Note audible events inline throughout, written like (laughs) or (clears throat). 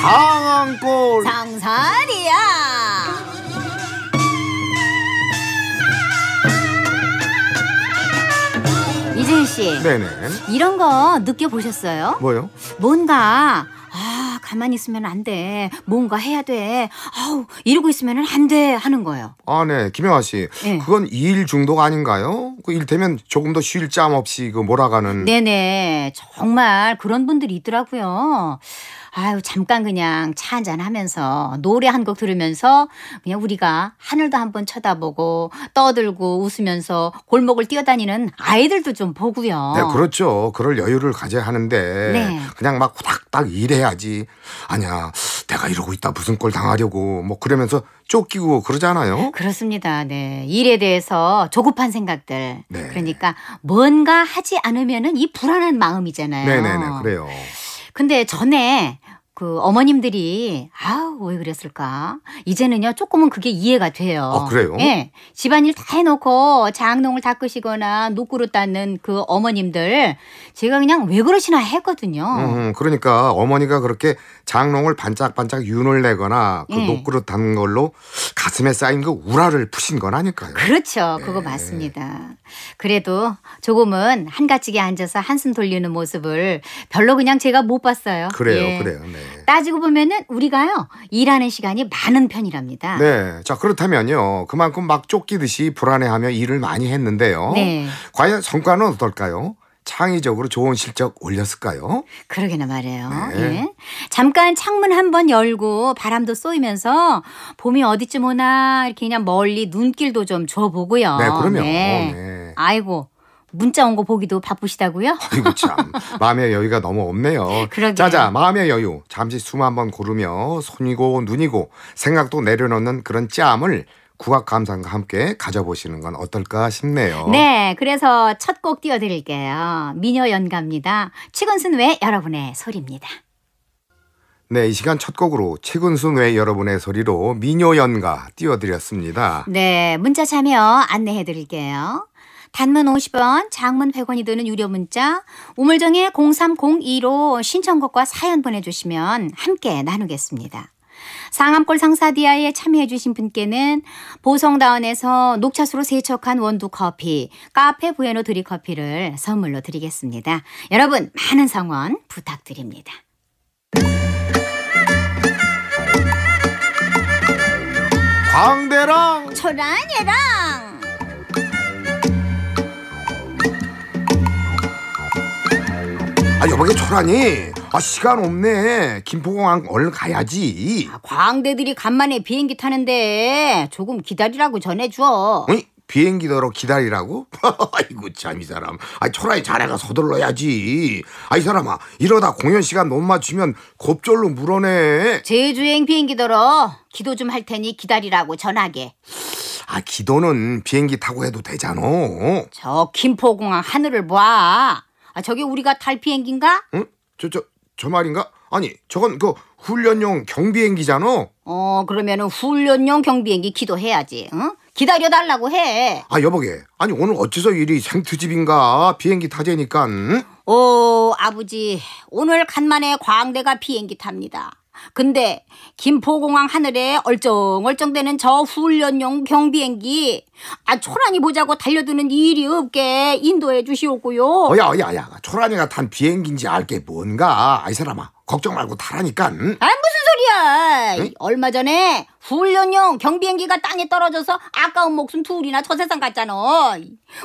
상황골 상산이야 이재희 씨 네네 이런 거 느껴보셨어요? 뭐요? 뭔가 가만히 있으면 안 돼. 뭔가 해야 돼. 아우, 이러고 있으면 안 돼. 하는 거예요. 아, 네. 김영아 씨. 네. 그건 일 중독 아닌가요? 그 일 되면 조금 더 쉴 짬 없이 그 몰아가는. 네네. 정말 그런 분들이 있더라고요. 아유, 잠깐 그냥 차 한잔 하면서 노래 한 곡 들으면서 그냥 우리가 하늘도 한번 쳐다보고 떠들고 웃으면서 골목을 뛰어다니는 아이들도 좀 보고요. 네, 그렇죠. 그럴 여유를 가져야 하는데 네. 그냥 막 후닥닥 일해야지. 아니야. 내가 이러고 있다 무슨 꼴 당하려고 뭐 그러면서 쫓기고 그러잖아요. 그렇습니다. 네. 일에 대해서 조급한 생각들. 네. 그러니까 뭔가 하지 않으면은 이 불안한 마음이잖아요. 네, 네, 네. 그래요. 근데 전에 그 어머님들이 아우 왜 그랬을까 이제는요 조금은 그게 이해가 돼요. 아 그래요? 예, 집안일 다 해놓고 장롱을 닦으시거나 노구로 닦는 그 어머님들 제가 그냥 왜 그러시나 했거든요. 음, 그러니까 어머니가 그렇게 장롱을 반짝반짝 윤을 내거나 그 예. 노구로 닦는 걸로 가슴에 쌓인 그 우라를 푸신 건 아닐까요? 그렇죠, 그거 네. 맞습니다. 그래도 조금은 한가지게 앉아서 한숨 돌리는 모습을 별로 그냥 제가 못 봤어요. 그래요, 예. 그래요. 네. 네. 따지고 보면은 우리가요 일하는 시간이 많은 편이랍니다. 네. 자 그렇다면요 그만큼 막 쫓기듯이 불안해하며 일을 많이 했는데요. 네. 과연 성과는 어떨까요? 창의적으로 좋은 실적 올렸을까요? 그러게나 말이에요. 네. 예. 잠깐 창문 한번 열고 바람도 쏘이면서 봄이 어디쯤 오나 이렇게 그냥 멀리 눈길도 좀 줘보고요. 네, 그러면. 네. 어, 네. 아이고 문자 온 거 보기도 바쁘시다고요? 아이고 참 마음의 여유가 너무 없네요. 그러게. 자자 마음의 여유 잠시 숨 한번 고르며 손이고 눈이고 생각도 내려놓는 그런 짬을 국악 감상과 함께 가져보시는 건 어떨까 싶네요. 네, 그래서 첫 곡 띄워드릴게요. 미녀 연가입니다. 최근순 왜 여러분의 소리입니다. 네, 이 시간 첫 곡으로 최근순 외 여러분의 소리로 미녀 연가 띄워드렸습니다. 네, 문자 참여 안내해드릴게요. 단문 50원, 장문 100원이 드는 유료 문자 우물정의 0302로 신청곡과 사연 보내주시면 함께 나누겠습니다. 상암골 상사디아에 참여해주신 분께는 보성다운에서 녹차수로 세척한 원두 커피, 카페 부에노 드립 커피를 선물로 드리겠습니다. 여러분, 많은 성원 부탁드립니다. 광대랑 초란이랑 아 여보게 초라니 아 시간 없네 김포공항 얼른 가야지 아, 광대들이 간만에 비행기 타는데 조금 기다리라고 전해줘 어이? 비행기더러 기다리라고? (laughs) 아이고 참 이 사람 아 초라히 자네가 서둘러야지 아이 사람아 이러다 공연 시간 못 맞추면 곱절로 물어내 제주행 비행기더러 기도 좀 할 테니 기다리라고 전하게 아 기도는 비행기 타고 해도 되잖아 저 김포공항 하늘을 봐 아, 저게 우리가 탈 비행기인가? 응? 저, 저, 저 말인가? 아니, 저건 그 훈련용 경비행기잖아. 어, 그러면은 훈련용 경비행기 기도해야지. 응? 기다려 달라고 해. 아, 여보게. 아니, 오늘 어째서 일이 생투집인가? 비행기 타재니까. 응? 오, 어, 아버지. 오늘 간만에 광대가 비행기 탑니다. 근데 김포공항 하늘에 얼쩡얼쩡대는 저 훈련용 경비행기 아 초란이 보자고 달려드는 일이 없게 인도해 주시오고요 어야 야야 초란이가 탄 비행기인지 알게 뭔가 아이 사람아 걱정 말고 타라니까. 응? 아 무슨 소리야? 응? 얼마 전에 훈련용 경비행기가 땅에 떨어져서 아까운 목숨 둘이나 저 세상 갔잖아.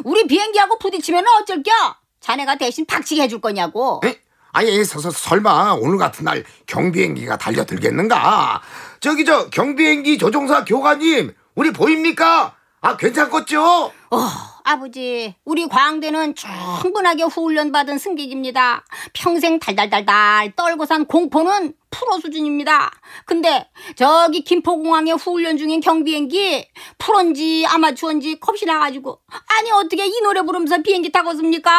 우리 비행기하고 부딪히면 어쩔 겨? 자네가 대신 박치기 해줄 거냐고. 에? 아예 서서 설마 오늘 같은 날 경비행기가 달려들겠는가? 저기 저 경비행기 조종사 교관님 우리 보입니까? 아 괜찮겠죠? 어, 아버지 우리 광대는 충분하게 훈련받은 승객입니다. 평생 달달달달 떨고 산 공포는 프로 수준입니다. 근데 저기 김포공항에 훈련 중인 경비행기 프로인지 아마추어인지 컵이 나가지고 아니 어떻게 이 노래 부르면서 비행기 타고 습니까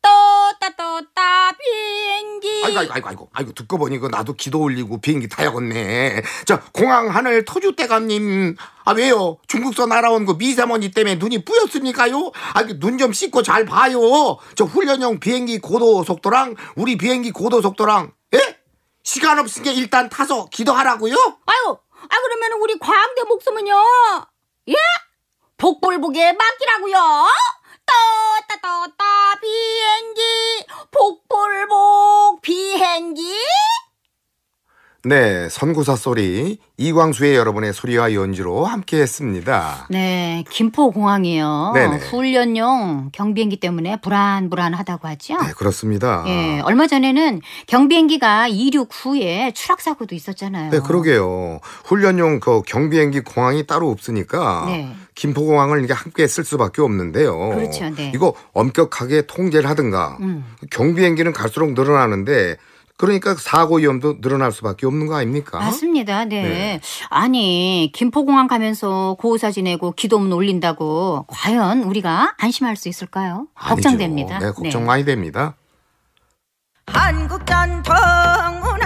떴다 떴다 비행기 아이고 아이고 아이고 아이고, 아이고 듣고 보니 그 나도 기도 올리고 비행기 타야겠네. 저 공항 하늘 터줏대감님 아 왜요? 중국서 날아온 그 미세먼지 때문에 눈이 뿌였습니까요? 아눈 좀 씻고 잘 봐요. 저 훈련용 비행기 고도 속도랑 우리 비행기 고도 속도랑 시간 없으니까 일단 타서 기도하라고요? 아유, 아 그러면 우리 광대 목숨은요? 예? 복불복에 맡기라고요? 떠따떠따 비행기 복불복 비행기? 네, 선구사 소리 이광수의 여러분의 소리와 연주로 함께했습니다. 네, 김포공항이요. 네네. 훈련용 경비행기 때문에 불안불안하다고 하죠. 네, 그렇습니다. 예, 얼마 전에는 경비행기가 이륙 후에 추락 사고도 있었잖아요. 네, 그러게요. 훈련용 그 경비행기 공항이 따로 없으니까 네. 김포공항을 이게 함께 쓸 수밖에 없는데요. 그렇죠. 네. 이거 엄격하게 통제를 하든가 음. 경비행기는 갈수록 늘어나는데 그러니까 사고 위험도 늘어날 수밖에 없는 거 아닙니까? 맞습니다. 네. 네. 아니 김포공항 가면서 고우사 지내고 기도문 올린다고 과연 우리가 안심할 수 있을까요? 아니죠. 걱정됩니다. 네, 걱정 네. 많이 됩니다. 한국 전통 문화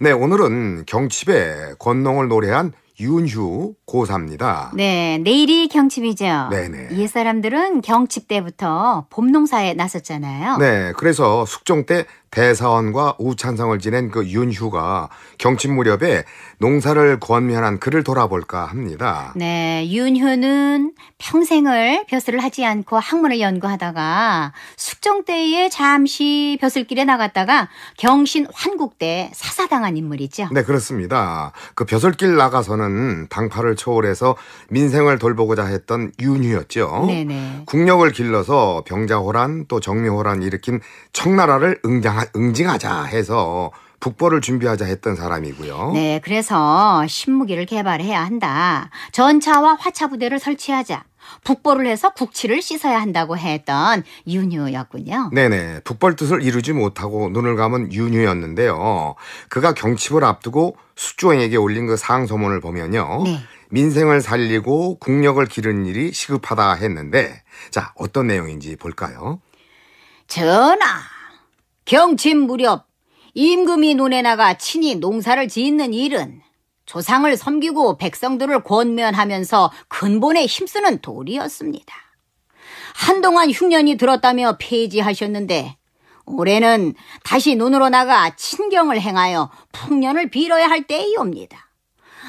네, 오늘은 경칩의 권농을 노래한 윤휴 고사입니다. 네, 내일이 경칩이죠. 네네. 옛 네. 사람들은 경칩 때부터 봄 농사에 나섰잖아요. 네, 그래서 숙종 때 대사원과 우찬성을 지낸 그 윤휴가 경친 무렵에 농사를 권면한 그를 돌아볼까 합니다. 네, 윤휴는 평생을 벼슬을 하지 않고 학문을 연구하다가 숙종 때에 잠시 벼슬길에 나갔다가 경신 환국때 사사당한 인물이죠. 네, 그렇습니다. 그 벼슬길 나가서는 당파를 초월해서 민생을 돌보고자 했던 윤휴였죠. 네네. 국력을 길러서 병자호란 또정묘호란 일으킨 청나라를 응장 응징하, 자 해서 북벌을 준비하자 했던 사람이고요. 네, 그래서 신무기를 개발해야 한다. 전차와 화차 부대를 설치하자. 북벌을 해서 국치를 씻어야 한다고 했던 윤유였군요. 네네. 북벌 뜻을 이루지 못하고 눈을 감은 윤유였는데요. 그가 경칩을 앞두고 숙조에게 올린 그 상소문을 보면요. 네. 민생을 살리고 국력을 기르는 일이 시급하다 했는데 자, 어떤 내용인지 볼까요? 전하! 경침 무렵 임금이 눈에 나가 친히 농사를 짓는 일은 조상을 섬기고 백성들을 권면하면서 근본에 힘쓰는 도리였습니다. 한동안 흉년이 들었다며 폐지하셨는데 올해는 다시 눈으로 나가 친경을 행하여 풍년을 빌어야 할 때이옵니다.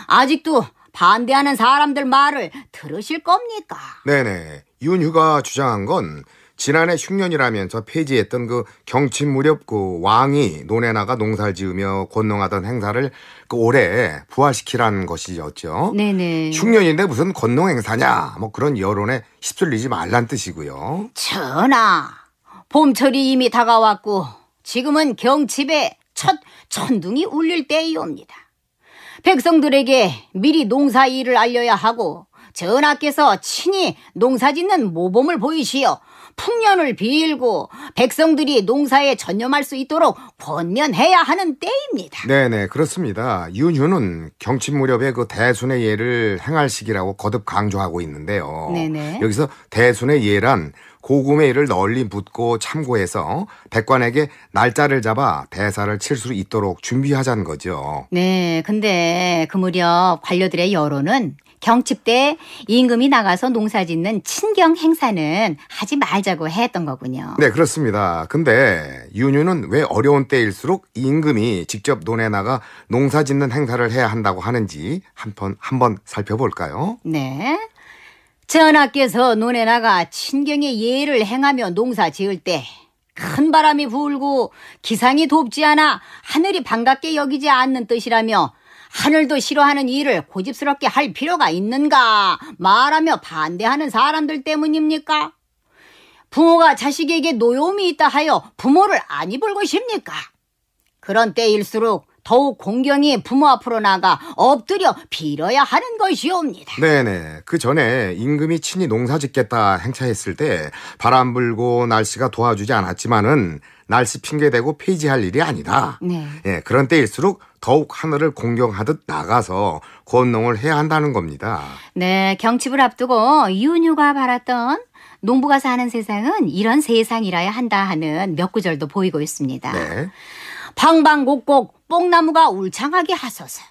아직도 반대하는 사람들 말을 들으실 겁니까? 네네. 윤휴가 주장한 건 지난해 6년이라면서 폐지했던 그 경친 무렵 그 왕이 논에 나가 농사를 지으며 건농하던 행사를 그 올해 부활시키라는 것이었죠. 네네. 6년인데 무슨 건농 행사냐 뭐 그런 여론에 휩쓸리지 말란 뜻이고요. 전하, 봄철이 이미 다가왔고 지금은 경칩에 첫 천둥이 울릴 때이옵니다. 백성들에게 미리 농사 일을 알려야 하고 전하께서 친히 농사짓는 모범을 보이시어 풍년을 빌고 백성들이 농사에 전념할 수 있도록 권면해야 하는 때입니다. 네네 그렇습니다. 윤유는 경친 무렵에 그 대순의 예를 행할 시기라고 거듭 강조하고 있는데요. 네네. 여기서 대순의 예란 고금의 일을 널리 묻고 참고해서 백관에게 날짜를 잡아 대사를 칠 수 있도록 준비하자는 거죠. 네, 근데 그 무렵 관료들의 여론은 경칩때 임금이 나가서 농사 짓는 친경 행사는 하지 말자고 했던 거군요. 네, 그렇습니다. 근데 윤유는 왜 어려운 때일수록 임금이 직접 논에 나가 농사 짓는 행사를 해야 한다고 하는지 한 번 한 번 살펴볼까요? 네. 전하께서 논에 나가 친경의 예를 의 행하며 농사 지을 때 큰 바람이 불고 기상이 돕지 않아 하늘이 반갑게 여기지 않는 뜻이라며 하늘도 싫어하는 일을 고집스럽게 할 필요가 있는가 말하며 반대하는 사람들 때문입니까? 부모가 자식에게 노여움이 있다 하여 부모를 안 입을 것입니까? 그런 때일수록 더욱 공경이 부모 앞으로 나가 엎드려 빌어야 하는 것이옵니다. 네네. 그 전에 임금이 친히 농사 짓겠다 행차했을 때 바람 불고 날씨가 도와주지 않았지만은 날씨 핑계대고 폐지할 일이 아니다. 네. 예, 그런 때일수록 더욱 하늘을 공경하듯 나가서 권농을 해야 한다는 겁니다. 네, 경칩을 앞두고 이 윤유가 바랐던 농부가 사는 세상은 이런 세상이라야 한다 하는 몇 구절도 보이고 있습니다. 네. 방방곡곡 뽕나무가 울창하게 하소서.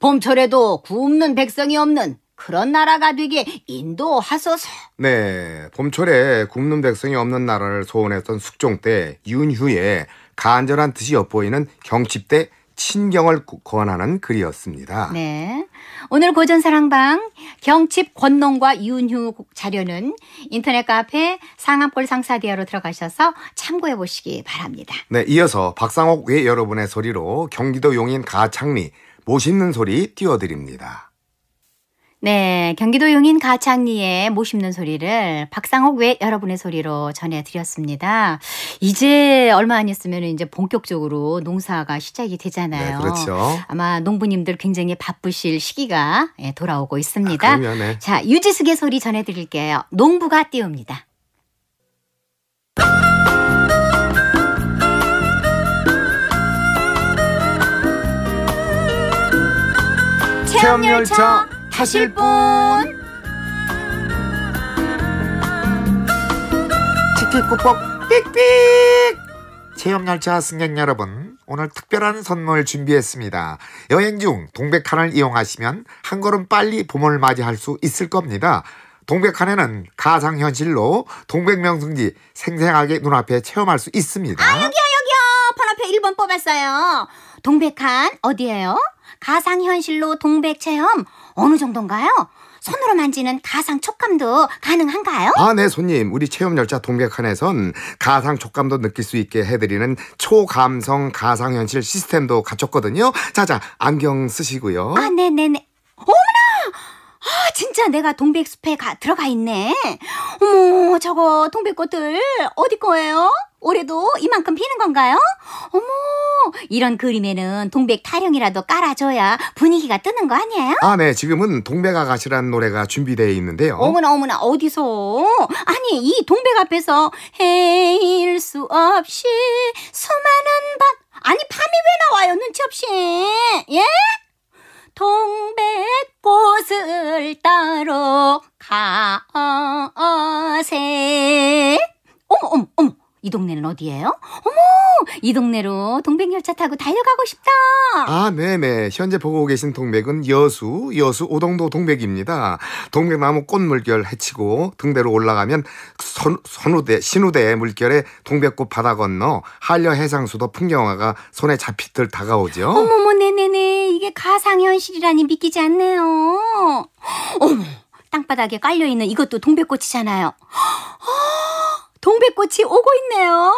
봄철에도 굽는 백성이 없는 그런 나라가 되게 인도하소서. 네, 봄철에 굶는 백성이 없는 나라를 소원했던 숙종 때 윤휴의 간절한 뜻이 엿보이는 경칩때 친경을 권하는 글이었습니다. 네. 오늘 고전사랑방 경칩 권농과 윤휴 자료는 인터넷 카페 상암골 상사대아로 들어가셔서 참고해 보시기 바랍니다. 네, 이어서 박상옥 외 여러분의 소리로 경기도 용인 가창리 멋있는 소리 띄워드립니다. 네, 경기도 용인 가창리의모 심는 소리를 박상옥 외 여러분의 소리로 전해드렸습니다. 이제 얼마 안 있으면 이제 본격적으로 농사가 시작이 되잖아요. 네, 그렇죠. 아마 농부님들 굉장히 바쁘실 시기가 예, 돌아오고 있습니다. 아, 그럼요, 네. 자, 유지숙의 소리 전해드릴게요. 농부가 띄웁니다. 체험 열차. 하실 분 치킨 꾹꾹 빅빅 체험열차 승객 여러분 오늘 특별한 선물 준비했습니다. 여행 중 동백칸을 이용하시면 한 걸음 빨리 봄을 맞이할 수 있을 겁니다. 동백칸에는 가상현실로 동백명승지 생생하게 눈앞에 체험할 수 있습니다. 아 여기요 여기요 바 앞에 1번 뽑았어요. 동백칸 어디예요? 가상현실로 동백 체험 어느 정도인가요? 손으로 만지는 가상 촉감도 가능한가요? 아, 네, 손님. 우리 체험 열차 동백칸에선 가상 촉감도 느낄 수 있게 해드리는 초감성 가상현실 시스템도 갖췄거든요. 자, 자, 안경 쓰시고요. 아, 네네네. 네, 네. 어머나! 아, 진짜 내가 동백숲에 가, 들어가 있네. 어머, 저거 동백꽃들 어디 거예요? 올해도 이만큼 피는 건가요? 어머, 이런 그림에는 동백 타령이라도 깔아줘야 분위기가 뜨는 거 아니에요? 아, 네. 지금은 동백아가씨라는 노래가 준비되어 있는데요. 어머나, 어머나, 어디서? 아니, 이 동백 앞에서 헤일 수 없이 수많은 박, 아니, 밤이 왜 나와요, 눈치 없이? 예? 동백꽃을 따러 가세 어머 어머 어머 이 동네는 어디예요? 어머! 이 동네로 동백열차 타고 달려가고 싶다. 아, 네네. 현재 보고 계신 동백은 여수, 여수 오동도 동백입니다. 동백나무 꽃물결 해치고 등대로 올라가면 선, 선우대, 신우대 물결에 동백꽃 바다 건너 한려 해상수도 풍경화가 손에 잡히듯 다가오죠. 어머머, 네네네. 이게 가상현실이라니 믿기지 않네요. 어머, 땅바닥에 깔려있는 이것도 동백꽃이잖아요. 아, 동백꽃이 오고 있네요.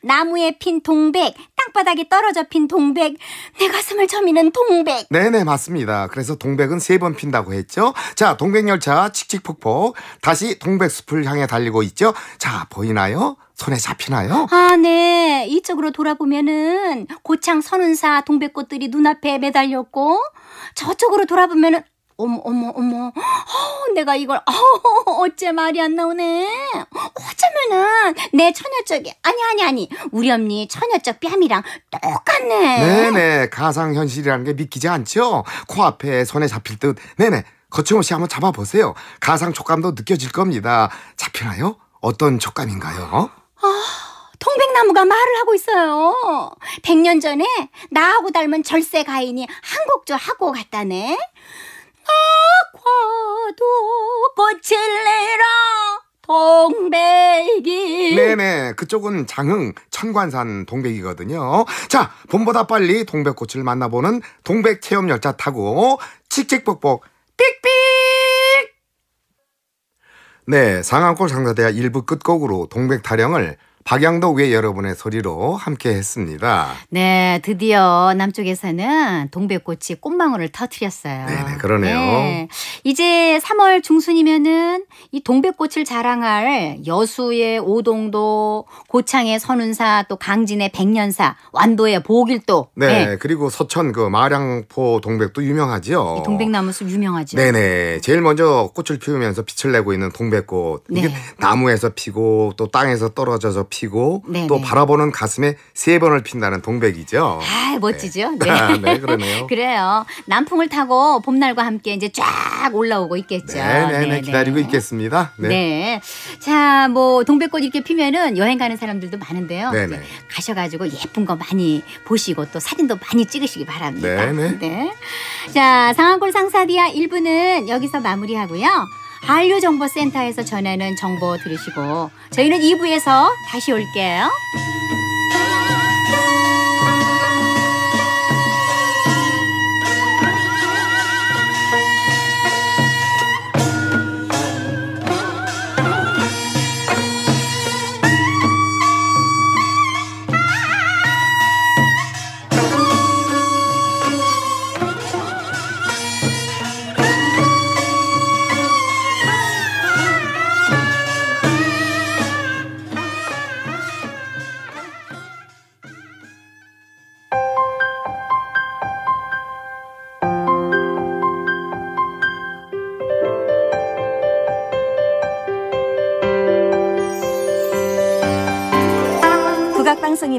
나무에 핀 동백, 땅바닥에 떨어져 핀 동백, 내 가슴을 저미는 동백. 네네, 맞습니다. 그래서 동백은 세 번 핀다고 했죠. 자, 동백열차 칙칙폭폭 다시 동백숲을 향해 달리고 있죠. 자, 보이나요? 손에 잡히나요? 아, 네. 이쪽으로 돌아보면은 고창 선운사 동백꽃들이 눈앞에 매달렸고 저쪽으로 돌아보면은 어머 어머 어머 허, 내가 이걸 허, 어째 말이 안 나오네 어쩌면은 내 처녀적이 아니 아니 아니 우리 언니 처녀적 뺨이랑 똑같네 네네 가상현실이라는 게 믿기지 않죠 코앞에 손에 잡힐 듯 네네 거침없이 한번 잡아보세요 가상 촉감도 느껴질 겁니다 잡히나요? 어떤 촉감인가요? 아 통백나무가 말을 하고 있어요 100년 전에 나하고 닮은 절세 가인이 한국조 하고 갔다네 아화도 고칠래라 동백이 네네 그쪽은 장흥 천관산 동백이거든요 자 봄보다 빨리 동백꽃을 만나보는 동백체험열차 타고 칙칙폭폭 삑삑 네 상암골 상사대야 일부 끝곡으로 동백타령을 박양덕의 여러분의 소리로 함께 했습니다. 네, 드디어 남쪽에서는 동백꽃이 꽃망울을 터트렸어요. 네, 네, 그러네요. 네, 이제 3월 중순이면은 이 동백꽃을 자랑할 여수의 오동도, 고창의 선운사, 또 강진의 백년사, 완도의 보길도. 네, 네. 그리고 서천 그 마량포 동백도 유명하지요. 이 동백나무숲 유명하죠. 네, 네. 제일 먼저 꽃을 피우면서 빛을 내고 있는 동백꽃. 이게 네. 나무에서 피고 또 땅에서 떨어져서 피고 네네. 또 네. 바라보는 가슴에 세 번을 핀다는 동백이죠. 아 네. 멋지죠. 네, (laughs) 네. 네 그러네요. (laughs) 그래요. 남풍을 타고 봄날과 함께 이제 쫙 올라오고 있겠죠. 네네 네, 기다리고 있겠습니다. 네. 자, 뭐 동백꽃 이렇게 피면은 여행 가는 사람들도 많은데요. 가셔가지고 예쁜 거 많이 보시고 또 사진도 많이 찍으시기 바랍니다. 네네. 네. 자, 상암골 상사디아 1부는 여기서 마무리하고요. 한류정보센터에서 전하는 정보 들으시고 저희는 2부에서 다시 올게요.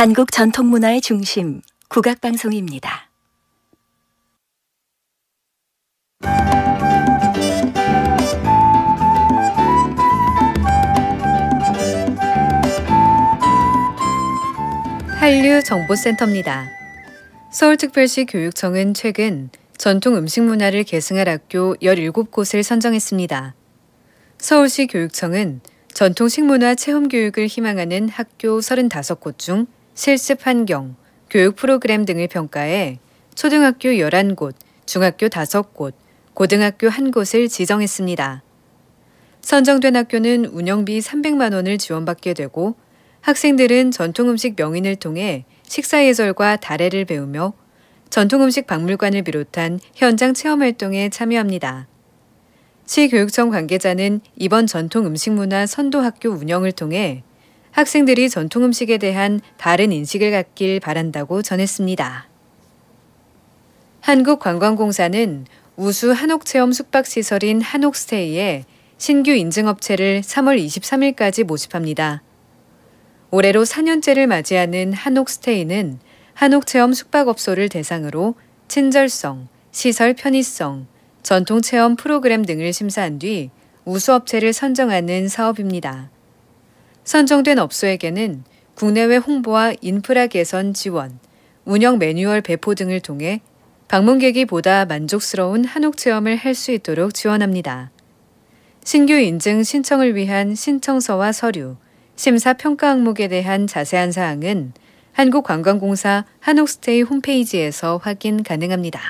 한국 전통문화의 중심, 국악방송입니다. 한류정보센터입니다. 서울특별시 교육청은 최근 전통 음식 문화를 계승할 학교 17곳을 선정했습니다. 서울시 교육청은 전통 식문화 체험 교육을 희망하는 학교 35곳 중 실습 환경, 교육 프로그램 등을 평가해 초등학교 11곳, 중학교 5곳, 고등학교 1곳을 지정했습니다. 선정된 학교는 운영비 300만 원을 지원받게 되고 학생들은 전통음식 명인을 통해 식사 예절과 다례를 배우며 전통음식 박물관을 비롯한 현장 체험 활동에 참여합니다. 시교육청 관계자는 이번 전통음식문화 선도학교 운영을 통해 학생들이 전통 음식에 대한 다른 인식을 갖길 바란다고 전했습니다. 한국관광공사는 우수 한옥체험 숙박시설인 한옥스테이에 신규 인증업체를 3월 23일까지 모집합니다. 올해로 4년째를 맞이하는 한옥스테이는 한옥체험 숙박업소를 대상으로 친절성, 시설 편의성, 전통체험 프로그램 등을 심사한 뒤 우수업체를 선정하는 사업입니다. 선정된 업소에게는 국내외 홍보와 인프라 개선 지원, 운영 매뉴얼 배포 등을 통해 방문객이 보다 만족스러운 한옥 체험을 할 수 있도록 지원합니다. 신규 인증 신청을 위한 신청서와 서류, 심사 평가 항목에 대한 자세한 사항은 한국관광공사 한옥스테이 홈페이지에서 확인 가능합니다.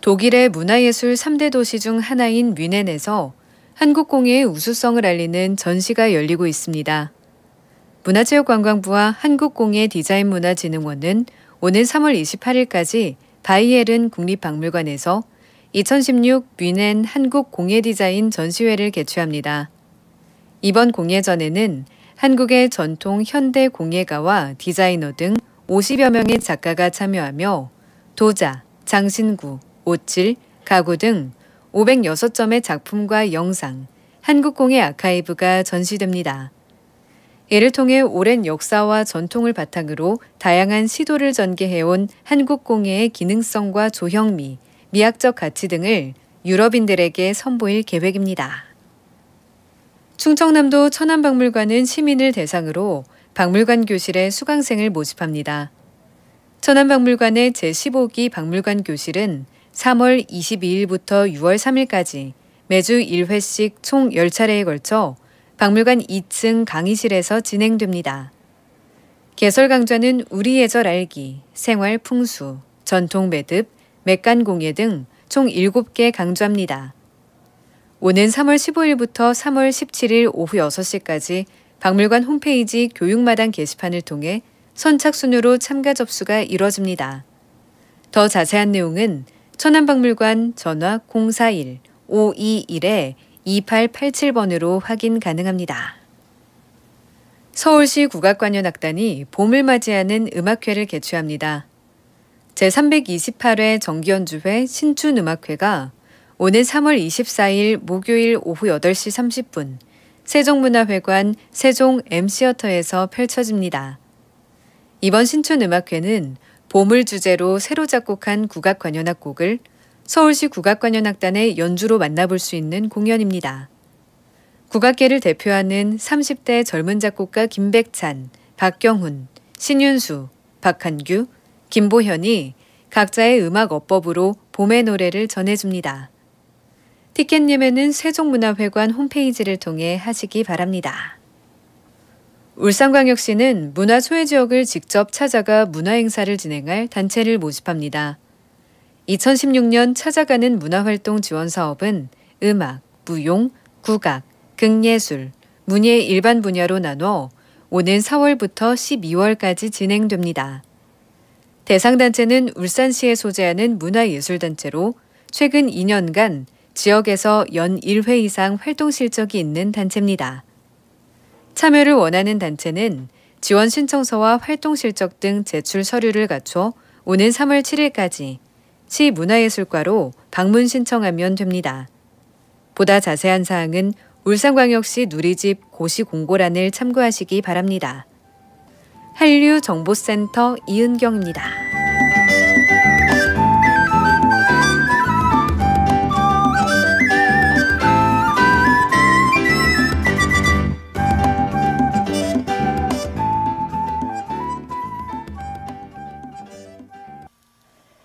독일의 문화예술 3대 도시 중 하나인 뮌헨에서 한국공예의 우수성을 알리는 전시가 열리고 있습니다. 문화체육관광부와 한국공예 디자인문화진흥원은 오는 3월 28일까지 바이에른 국립박물관에서 2016 뮌헨 한국공예디자인 전시회를 개최합니다. 이번 공예전에는 한국의 전통 현대 공예가와 디자이너 등 50여 명의 작가가 참여하며 도자, 장신구, 옷질, 가구 등 506점의 작품과 영상, 한국공예 아카이브가 전시됩니다. 이를 통해 오랜 역사와 전통을 바탕으로 다양한 시도를 전개해온 한국공예의 기능성과 조형미, 미학적 가치 등을 유럽인들에게 선보일 계획입니다. 충청남도 천안박물관은 시민을 대상으로 박물관 교실의 수강생을 모집합니다. 천안박물관의 제15기 박물관 교실은 3월 22일부터 6월 3일까지 매주 1회씩 총 10차례에 걸쳐 박물관 2층 강의실에서 진행됩니다. 개설 강좌는 우리 예절 알기, 생활 풍수, 전통 매듭, 맥간 공예 등 총 7개 강좌입니다. 오는 3월 15일부터 3월 17일 오후 6시까지 박물관 홈페이지 교육마당 게시판을 통해 선착순으로 참가 접수가 이뤄집니다. 더 자세한 내용은 천안박물관 전화 041-521-2887번으로 확인 가능합니다. 서울시 국악관현악단이 봄을 맞이하는 음악회를 개최합니다. 제328회 정기연주회 신춘음악회가 오는 3월 24일 목요일 오후 8시 30분 세종문화회관 세종 M시어터에서 펼쳐집니다. 이번 신춘음악회는 봄을 주제로 새로 작곡한 국악관현악곡을 서울시 국악관현악단의 연주로 만나볼 수 있는 공연입니다. 국악계를 대표하는 30대 젊은 작곡가 김백찬, 박경훈, 신윤수, 박한규, 김보현이 각자의 음악 어법으로 봄의 노래를 전해줍니다. 티켓 예매는 세종문화회관 홈페이지를 통해 하시기 바랍니다. 울산광역시는 문화 소외 지역을 직접 찾아가 문화 행사를 진행할 단체를 모집합니다. 2016년 찾아가는 문화활동 지원 사업은 음악, 무용, 국악, 극예술, 문예 일반 분야로 나눠 오는 4월부터 12월까지 진행됩니다. 대상 단체는 울산시에 소재하는 문화예술단체로 최근 2년간 지역에서 연 1회 이상 활동 실적이 있는 단체입니다. 참여를 원하는 단체는 지원 신청서와 활동 실적 등 제출 서류를 갖춰 오는 3월 7일까지 시 문화예술과로 방문 신청하면 됩니다. 보다 자세한 사항은 울산광역시 누리집 고시공고란을 참고하시기 바랍니다. 한류정보센터 이은경입니다.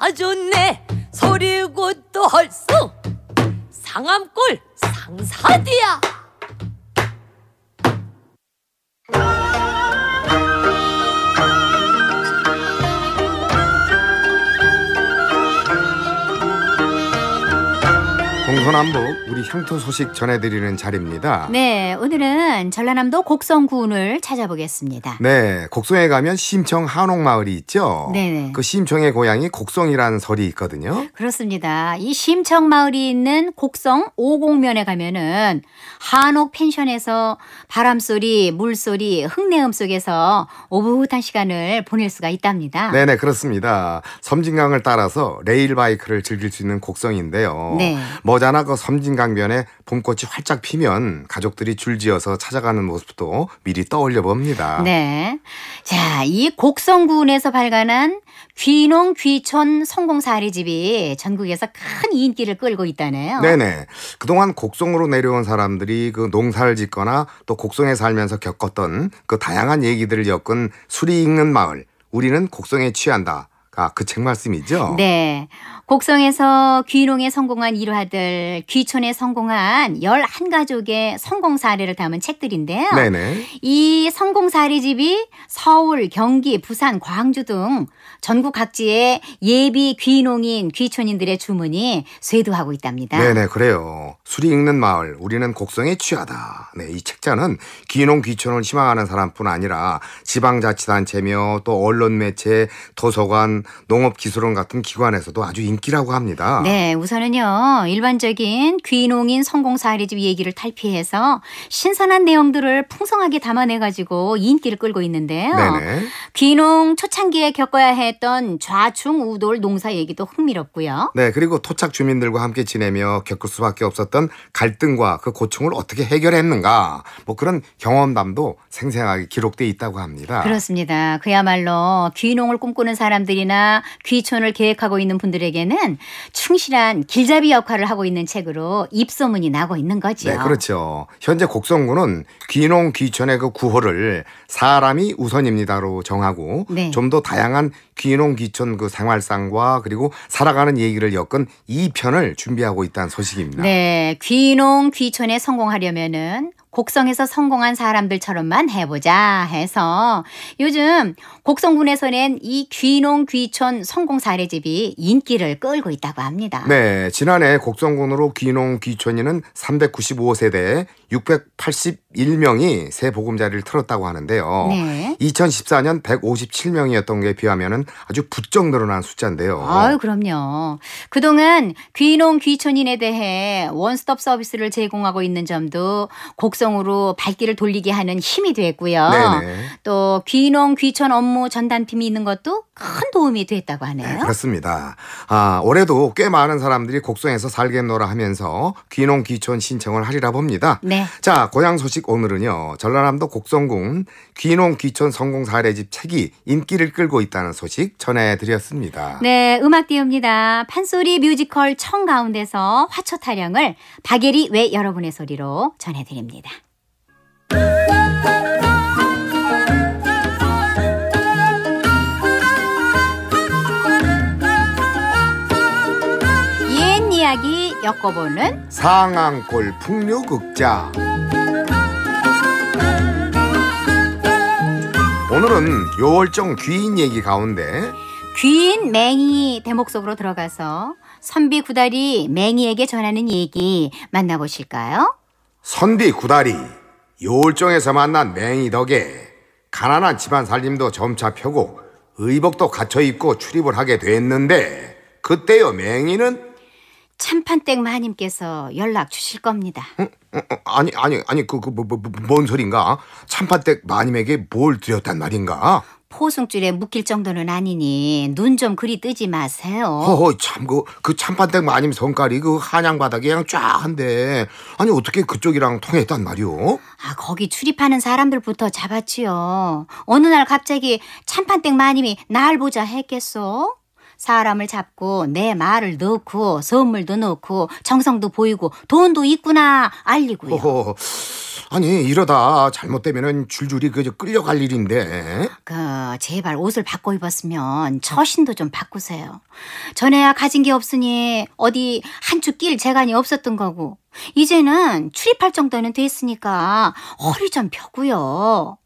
아 좋네 소리고 또 헐쑥 상암골 상사디야 전서남북 우리 향토 소식 전해드리는 자리입니다. 네, 오늘은 전라남도 곡성군을 찾아보겠습니다. 네, 곡성에 가면 심청 한옥마을이 있죠. 네, 네. 그 심청의 고향이 곡성이라는 설이 있거든요. 그렇습니다. 이 심청 마을이 있는 곡성 오곡면에 가면은 한옥 펜션에서 바람 소리, 물 소리, 흙내음 속에서 오붓한 시간을 보낼 수가 있답니다. 네, 네, 그렇습니다. 섬진강을 따라서 레일 바이크를 즐길 수 있는 곡성인데요. 네. 머자나 은하거 섬진강변에 봄꽃이 활짝 피면 가족들이 줄지어서 찾아가는 모습도 미리 떠올려 봅니다. 네. 자, 이 곡성군에서 발간한 귀농 귀촌 성공 사례집이 전국에서 큰 인기를 끌고 있다네요. 네네. 그동안 곡성으로 내려온 사람들이 그 농사를 짓거나 또 곡성에 살면서 겪었던 그 다양한 얘기들을 엮은 술이 익는 마을. 우리는 곡성에 취한다. 아, 그책 말씀이죠? 네. 곡성에서 귀농에 성공한 일화들, 귀촌에 성공한 11가족의 성공 사례를 담은 책들인데요. 네네. 이 성공 사례집이 서울, 경기, 부산, 광주 등 전국 각지의 예비 귀농인, 귀촌인들의 주문이 쇄도하고 있답니다. 네네, 그래요. 술이 익는 마을, 우리는 곡성에 취하다. 네, 이 책자는 귀농 귀촌을 희망하는 사람뿐 아니라 지방자치단체며 또 언론 매체, 도서관, 농업기술원 같은 기관에서도 아주 인기라고 합니다. 네, 우선은요 일반적인 귀농인 성공 사례집 얘기를 탈피해서 신선한 내용들을 풍성하게 담아내 가지고 인기를 끌고 있는데요. 네네. 귀농 초창기에 겪어야 했던 좌충우돌 농사 얘기도 흥미롭고요. 네, 그리고 토착 주민들과 함께 지내며 겪을 수밖에 없었던 갈등과 그 고충을 어떻게 해결했는가 뭐 그런 경험담도 생생하게 기록돼 있다고 합니다. 그렇습니다. 그야말로 귀농을 꿈꾸는 사람들이나 귀촌을 계획하고 있는 분들에게 중에는 충실한 길잡이 역할을 하고 있는 책으로 입소문이 나고 있는 거죠. 네, 그렇죠. 현재 곡성군은 귀농 귀촌의 그 구호를 사람이 우선입니다로 정하고 네. 좀더 다양한 귀농 귀촌 그 생활상과 그리고 살아가는 얘기를 엮은 2편을 준비하고 있다는 소식입니다. 네, 귀농 귀촌에 성공하려면은 곡성에서 성공한 사람들처럼만 해보자 해서 요즘 곡성군에서 는이 귀농 귀촌 성공 사례집이 인기를 끌고 있다고 합니다. 네, 지난해 곡성군으로 귀농 귀촌인은 395세대 681명이 새 보금자리를 틀었다고 하는데요. 네. 2014년 157명이었던 게비하면 아주 부쩍 늘어난 숫자인데요. 아유, 그럼요. 그동안 귀농 귀촌인에 대해 원스톱 서비스를 제공하고 있는 점도 곡성으로 발길을 돌리게 하는 힘이 됐고요. 네네. 또 귀농 귀촌 업무 전담팀이 있는 것도 큰 도움이 됐다고 하네요. 네, 그렇습니다. 아, 올해도 꽤 많은 사람들이 곡성에서 살겠노라 하면서 귀농 귀촌 신청을 하리라 봅니다. 네. 네. 자, 고향 소식 오늘은요. 전라남도 곡성군 귀농 귀촌 성공 사례집 책이 인기를 끌고 있다는 소식 전해드렸습니다. 네, 음악 띄웁니다. 판소리 뮤지컬 청 가운데서 화초 타령을 박예리 외 여러분의 소리로 전해드립니다. 엮어보는 상앙골 풍류극장 오늘은 요월정 귀인 얘기 가운데 귀인 맹이 대목 속으로 들어가서 선비 구달이 맹이에게 전하는 얘기 만나보실까요? 선비 구달이 요월정에서 만난 맹이 덕에 가난한 집안 살림도 점차 펴고 의복도 갖춰 입고 출입을 하게 됐는데 그때요 맹이는 참판댁 마님께서 연락 주실 겁니다. 어? 어, 아니 아니 아니 그 그뭔 뭐, 뭐, 뭐 소린가? 참판댁 마님에게 뭘 드렸단 말인가? 포승줄에 묶일 정도는 아니니 눈 좀 그리 뜨지 마세요. 허허 참그 그, 그 참판댁 마님 성깔이 그 한양 바닥에 그냥 쫙 한데 아니 어떻게 그쪽이랑 통했단 말이오? 아 거기 출입하는 사람들부터 잡았지요. 어느 날 갑자기 참판댁 마님이 날 보자 했겠어? 사람을 잡고 내 말을 넣고 선물도 넣고 정성도 보이고 돈도 있구나 알리고요. 어허, 아니 이러다 잘못되면은 줄줄이 그 끌려갈 일인데. 그 제발 옷을 바꿔 입었으면 처신도 좀 바꾸세요. 전에야 가진 게 없으니 어디 한축낄 재간이 없었던 거고 이제는 출입할 정도는 됐으니까 허리 좀 펴고요.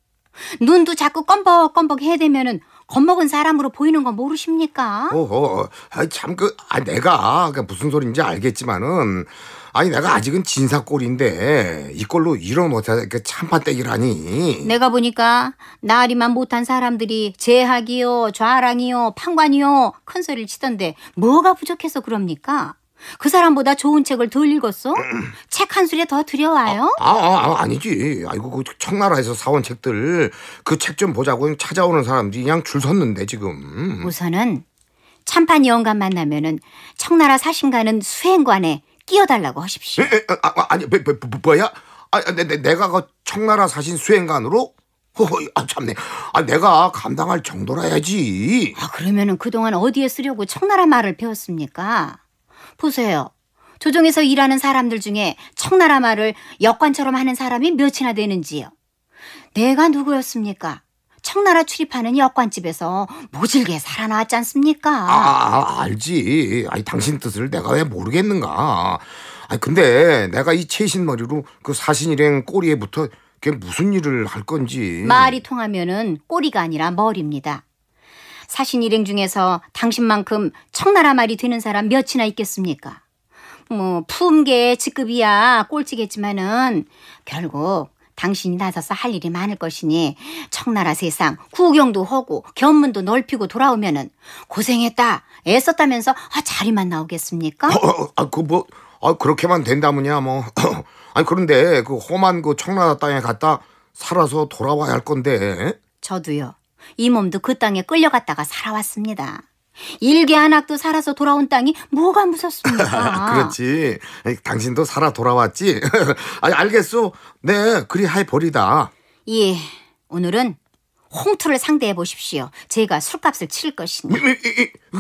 눈도 자꾸 껌벅껌벅 해대면은 겁먹은 사람으로 보이는 건 모르십니까? 어허, 참, 그, 아, 내가, 그러니까 무슨 소린지 알겠지만은, 아니, 내가 아직은 진사꼴인데, 이걸로 이런 못해, 참판 떼기라니. 내가 보니까, 나리만 못한 사람들이 재학이요, 좌랑이요, 판관이요, 큰 소리를 치던데, 뭐가 부족해서 그럽니까? 그 사람보다 좋은 책을 덜 읽었어? (clears throat) 책한 술에 더 들여와요? 아, 아, 아, 니지 아이고 그 청나라에서 사온 책들 그 책 좀 보자고 찾아오는 사람들이 그냥 줄 섰는데 지금. 우선은 참판 영감 만나면은 청나라 사신가는 수행관에 끼어달라고 하십시오. 에, 에, 아, 아 아니 뭐, 뭐, 뭐, 뭐야? 아, 내, 내가 그 청나라 사신 수행관으로? 허허, 아, 참네. 아, 내가 감당할 정도라야지. 아, 그러면은 그동안 어디에 쓰려고 청나라 말을 배웠습니까? 보세요. 조정에서 일하는 사람들 중에 청나라 말을 역관처럼 하는 사람이 몇이나 되는지요. 내가 누구였습니까? 청나라 출입하는 역관집에서 모질게 살아나왔지 않습니까? 아, 아, 아 알지. 아니, 당신 뜻을 내가 왜 모르겠는가. 아니, 근데 내가 이최신머리로그 사신일행 꼬리에 붙어 그게 무슨 일을 할 건지. 말이 통하면은 꼬리가 아니라 머리입니다. 사신 일행 중에서 당신만큼 청나라 말이 되는 사람 몇이나 있겠습니까? 뭐 품계 직급이야 꼴찌겠지만은 결국 당신이 나서서 할 일이 많을 것이니 청나라 세상 구경도 하고 견문도 넓히고 돌아오면은 고생했다 애썼다면서 아, 자리만 나오겠습니까? 어, 어, 어 아, 그 뭐, 아, 그렇게만 된다면야 뭐. (clears throat) 아니 그런데 그 험한 그 청나라 땅에 갔다 살아서 돌아와야 할 건데. 저도요. 이 몸도 그 땅에 끌려갔다가 살아왔습니다. 일개 한학도 살아서 돌아온 땅이 뭐가 무섭습니까? (laughs) 그렇지. 당신도 살아 돌아왔지. (laughs) 아니, 알겠소. 네, 그리하이 버리다. 예. 오늘은 홍투를 상대해 보십시오. 제가 술값을 칠 것이니.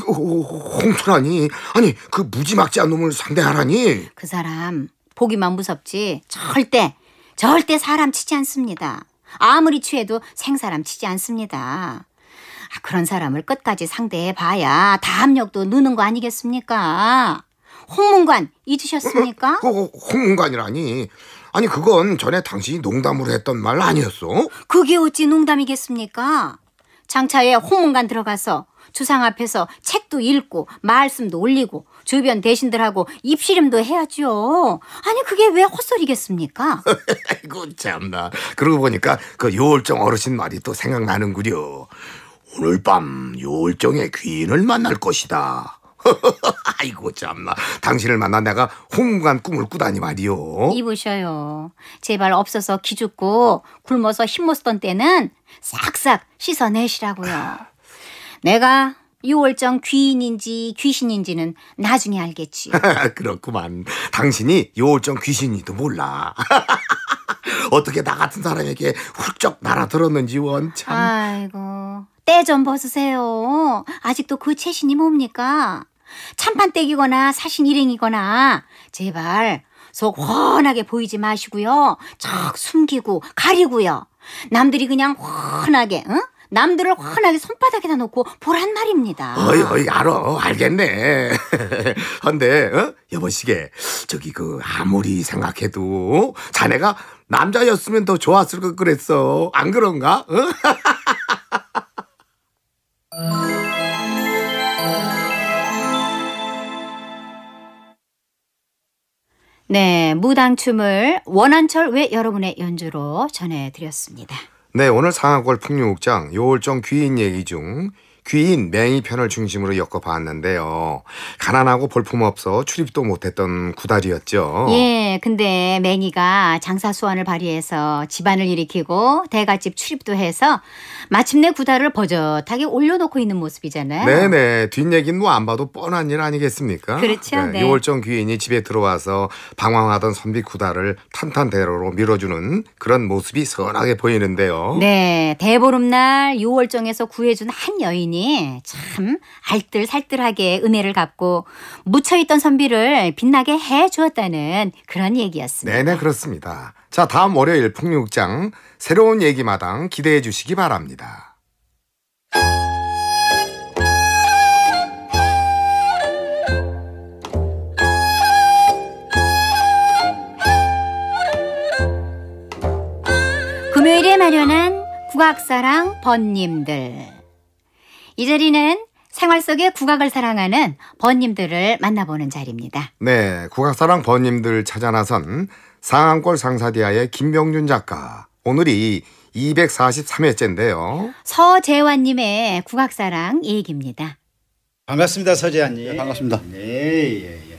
홍투라니. 아니, 그 무지막지한 놈을 상대하라니. 그 사람 보기만 무섭지 절대 절대 사람 치지 않습니다. 아무리 취해도 생사람 치지 않습니다. 아, 그런 사람을 끝까지 상대해 봐야 다음력도 느는 거 아니겠습니까? 홍문관 잊으셨습니까? 어 어, 어, 어, 홍문관이라니. 아니 그건 전에 당신이 농담으로 했던 말 아니었어? 그게 어찌 농담이겠습니까? 장차에 홍문관 들어가서 주상 앞에서 책도 읽고 말씀도 올리고 주변 대신들하고 입씨름도 해야죠. 아니 그게 왜 헛소리겠습니까? (laughs) 아이고 참나. 그러고 보니까 그 요월정 어르신 말이 또 생각나는구려. 오늘 밤 요월정의 귀인을 만날 것이다. (laughs) 아이고 참나 당신을 만나 내가 홍간 꿈을 꾸다니 말이오 입으셔요 제발 없어서 기죽고 굶어서 힘못 쓰던 때는 싹싹 씻어내시라고요 아. 내가 유월정 귀인인지 귀신인지는 나중에 알겠지. (laughs) 그렇구만. 당신이 유월정 귀신이도 몰라. (laughs) 어떻게 나 같은 사람에게 훌쩍 날아들었는지 원참. 아이고. 때 좀 벗으세요. 아직도 그 채신이 뭡니까? 찬판 떼기거나 사신 일행이거나 제발 속 훤하게 보이지 마시고요. 척 숨기고 가리고요. 남들이 그냥 훤하게 응? 남들을 환하게 손바닥에다 놓고 보란 말입니다. 어이, 어이, 알어. 알겠네. 근데, (laughs) 어? 여보시게 저기 그, 아무리 생각해도, 어? 자네가 남자였으면 더 좋았을 것 그랬어. 안 그런가? 어? (laughs) 네, 무당춤을 원한철 외 여러분의 연주로 전해드렸습니다. 네, 오늘 상하골 풍류국장 요월정 귀인 얘기 중 귀인 맹이 편을 중심으로 엮어봤는데요. 가난하고 볼품없어 출입도 못했던 구달이었죠. 예, 근데 맹이가 장사 수완을 발휘해서 집안을 일으키고 대가집 출입도 해서 마침내 구달을 버젓하게 올려놓고 있는 모습이잖아요. 네네. 뒷얘기는 뭐 안 봐도 뻔한 일 아니겠습니까? 그렇죠. 네. 네. 요월정 귀인이 집에 들어와서 방황하던 선비 구달을 탄탄대로로 밀어주는 그런 모습이 선하게 보이는데요. 네. 대보름날 유월정에서 구해준 한 여인이 보니 참 알뜰살뜰하게 은혜를 갚고 묻혀있던 선비를 빛나게 해 주었다는 그런 얘기였습니다. 네네 네, 그렇습니다. 자 다음 월요일 풍류극장 새로운 얘기마당 기대해 주시기 바랍니다. 금요일에 마련한 국악사랑 번님들 이 자리는 생활 속의 국악을 사랑하는 번님들을 만나보는 자리입니다. 네, 국악사랑 번님들 찾아 나선 상암골 상사디아의 김병준 작가. 오늘이 243회째인데요. 서재환님의 국악사랑 얘기입니다. 반갑습니다, 서재환님. 네, 반갑습니다. 네, 예, 예.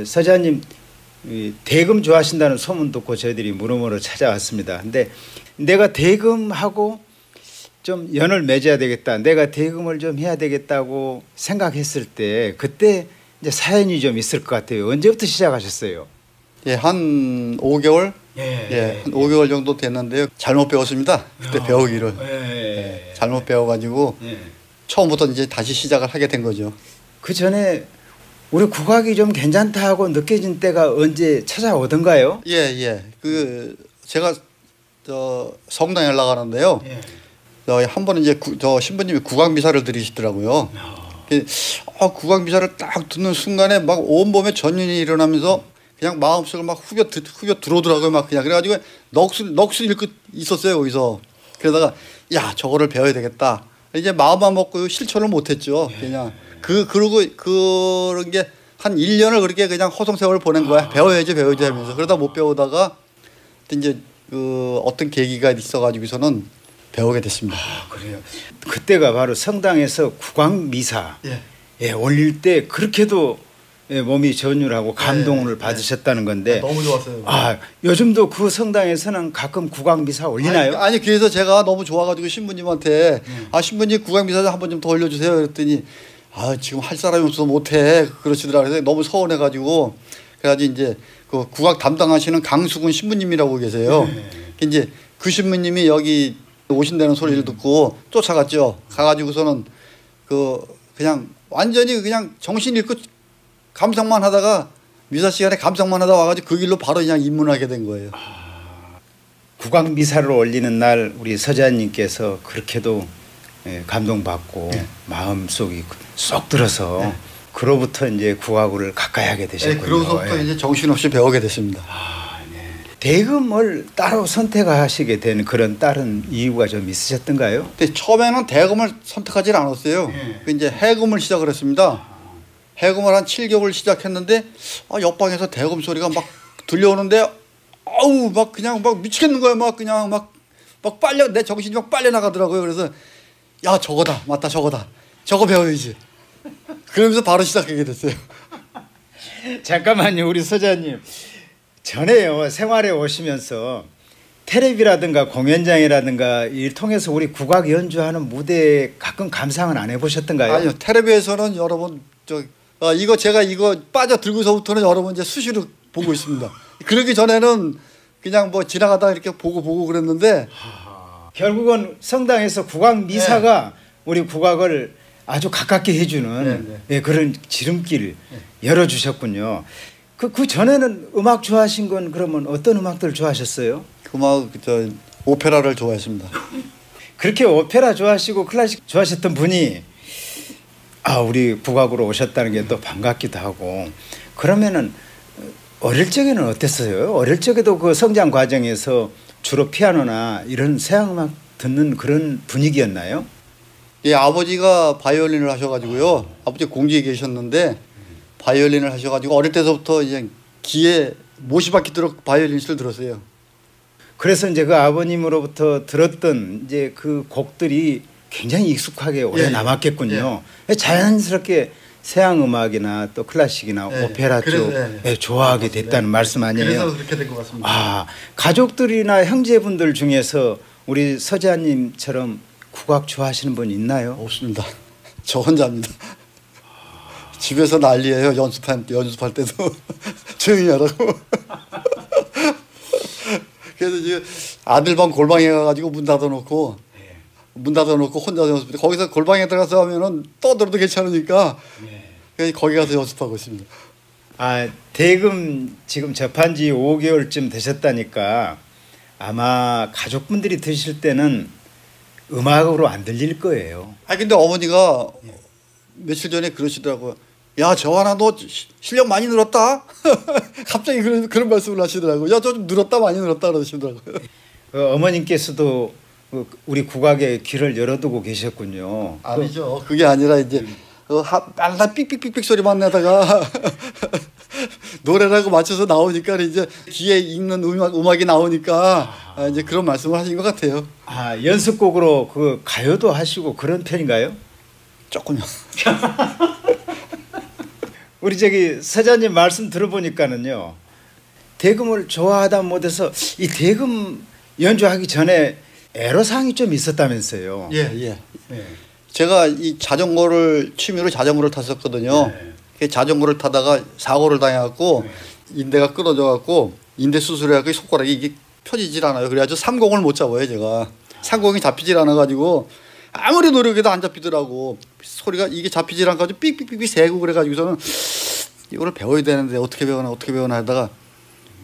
예 서재환님 대금 좋아하신다는 소문 듣고 저희들이 물어물어 찾아왔습니다. 근데 내가 대금하고 좀 연을 맺어야 되겠다. 내가 대금을 좀 해야 되겠다고 생각했을 때 그때 이제 사연이 좀 있을 것 같아요. 언제부터 시작하셨어요? 예, 한 5개월? 예, 예한 5개월 정도 됐는데요. 잘못 배웠습니다. 그때 야, 어. 배우기를. 예 예, 예, 예, 잘못 배워가지고 예. 처음부터 이제 다시 시작을 하게 된 거죠. 그 전에 우리 국악이 좀 괜찮다 하고 느껴진 때가 언제 찾아오던가요? 예, 예. 그 제가 저 성당에 올라가는데요. 어, 한 번은 이제 구, 저 신부님이 국왕 미사를 드리시더라고요 그, 어, 구강 미사를 딱 듣는 순간에 막 온몸에 전율이 일어나면서 그냥 마음속을 막 후벼 드, 후벼 들어오더라고요. 막 그냥 그래가지고 넋을 넋을 잃고 있었어요. 거기서 그러다가 야 저거를 배워야 되겠다. 이제 마음만 먹고 실천을 못했죠. 예. 그냥 그 그러고 그런 게 한 1년을 그렇게 그냥 허송 세월 을 보낸 거야. 배워야지 배워야지 하면서 그러다 못 배우다가 이제 그 어떤 계기가 있어가지고서는 배우게 됐습니다. 아, 그래요. 그때가 바로 성당에서 국왕 미사 예. 예, 올릴 때 그렇게도 예, 몸이 전율하고 예, 감동을 예. 받으셨다는 건데 아, 너무 좋았어요. 아 요즘도 그 성당에서는 가끔 국왕 미사 올리나요? 아니, 아니, 그래서 제가 너무 좋아가지고 신부님한테 예. 아 신부님 국왕 미사 한 번 좀 더 올려주세요. 그랬더니 아 지금 할 사람이 없어서 못해 그러시더라 그래서 너무 서운해가지고 그래가지고 이제 그 국악 담당하시는 강수근 신부님이라고 계세요. 네. 이제 그 신부님이 여기 오신다는 소리를 음. 듣고 쫓아갔죠. 가가지고서는 그 그냥 완전히 그냥 정신 잃고 감상만 하다가 미사 시간에 감상만 하다 와가지고 그 길로 바로 그냥 입문하게 된 거예요. 아, 국악 미사를 올리는 날 우리 서자님께서 그렇게도 예, 감동받고 네. 마음 속이 쏙 들어서 네. 그로부터 이제 국악을 가까이 하게 네, 되셨군요. 네, 그로부터 예. 이제 정신없이 배우게 됐습니다. 아. 대금을 따로 선택하시게 된 그런 다른 이유가 좀 있으셨던가요? 근 처음에는 대금을 선택하지 않았어요. 예. 그 이제 해금을 시작을 했습니다. 해금을 한 7개월 시작했는데 아, 옆방에서 대금 소리가 막 들려오는데 아우 막 그냥 막 미치겠는 거야막 그냥 막 막 빨려 내 정신이 막 빨려 나가더라고요. 그래서 야 저거다 맞다 저거다 저거 배워야지. 그러면서 바로 시작하게 됐어요. 잠깐만요 우리 서자님. 전에요 어, 생활에 오시면서 테레비라든가 공연장이라든가 일 통해서 우리 국악 연주하는 무대 가끔 감상은 안 해보셨던가요? 아니요 테레비에서는 여러 분저 어, 아, 이거 제가 이거 빠져들고서부터는 여러 분 이제 수시로 보고 있습니다. (laughs) 그러기 전에는 그냥 뭐 지나가다 이렇게 보고 보고 그랬는데 아, 결국은 성당에서 국악 미사가 네. 우리 국악을 아주 가깝게 해주는 네, 네. 예, 그런 지름길 네. 열어주셨군요. 그, 그 전에는 음악 좋아하신 건 그러면 어떤 음악들 좋아하셨어요? 그 음악, 저, 오페라를 좋아했습니다. (laughs) 그렇게 오페라 좋아하시고 클래식 좋아하셨던 분이 아, 우리 북악으로 오셨다는 게 또 반갑기도 하고 그러면은 어릴 적에는 어땠어요? 어릴 적에도 그 성장 과정에서 주로 피아노나 이런 서양 음악 듣는 그런 분위기였나요? 예, 아버지가 바이올린을 하셔가지고요. 아버지 공지에 계셨는데 바이올린을 하셔가지고 어릴 때서부터 이제 귀에 못이 박히도록 바이올린을 들었어요. 그래서 이제 그 아버님으로부터 들었던 이제 그 곡들이 굉장히 익숙하게 오래 예. 남았겠군요. 예. 예 자연스럽게 서양 음악이나 또 클래식이나 예. 오페라 쪽 예. 예, 좋아하게 됐다는 말씀 아니에요? 그래서 그렇게 된 것 같습니다. 아 가족들이나 형제분들 중에서 우리 서자님처럼 국악 좋아하시는 분 있나요? 없습니다. (laughs) 저 혼자입니다. 집에서 난리예요. 연습한 연습할 때도 (laughs) 조용히 하라고. (laughs) 그래서 이제 아들 방 골방에 가가지고 문 닫아놓고 문 닫아놓고 혼자 연습해. 거기서 골방에 들어가서 하면은 떠들어도 괜찮으니까 네. 거기 가서 연습하고 있습니다. 아 대금 지금 접한 지 5개월쯤 되셨다니까 아마 가족분들이 드실 때는 음악으로 안 들릴 거예요. 아 근데 어머니가 네. 며칠 전에 그러시더라고요. 야, 저하나 너 실력 많이 늘었다? (laughs) 갑자기 그런, 그런 말씀을 하시더라고요. 야, 저 좀 늘었다, 많이 늘었다 그러시더라고요. 어, 머님께서도 그, 우리 국악에 길을 열어두고 계셨군요. 아니죠. 그, 그게 아니라 이제 빨 어, 하, 삑삑삑삑 소리만 내다가 (laughs) 노래라고 맞춰서 나오니까 이제 귀에 익는 음악, 음악이 나오니까 아, 이제 그런 말씀을 하신 것 같아요. 아 연습곡으로 그 가요도 하시고 그런 편인가요? 조금요. (laughs) 우리 저기 사장님 말씀 들어보니까는요. 대금을 좋아하다 못해서 이 대금 연주하기 전에 애로사항이 좀 있었다면서요. 예, 예. 예. 제가 이 자전거를 취미로 자전거를 탔었거든요. 예. 자전거를 타다가 사고를 당해갖고 예. 인대가 끊어져갖고 인대 수술해갖고 손가락이 이게 펴지질 않아요. 그래가지고 삼공을 못 잡아요 제가. 삼공이 잡히질 않아가지고 아무리 노력해도 안 잡히더라고. 소리가 이게 잡히질 않가지고 삑삑삑삑 세고 그래가지고서는 이거를 배워야 되는데 어떻게 배우나 어떻게 배우나 하다가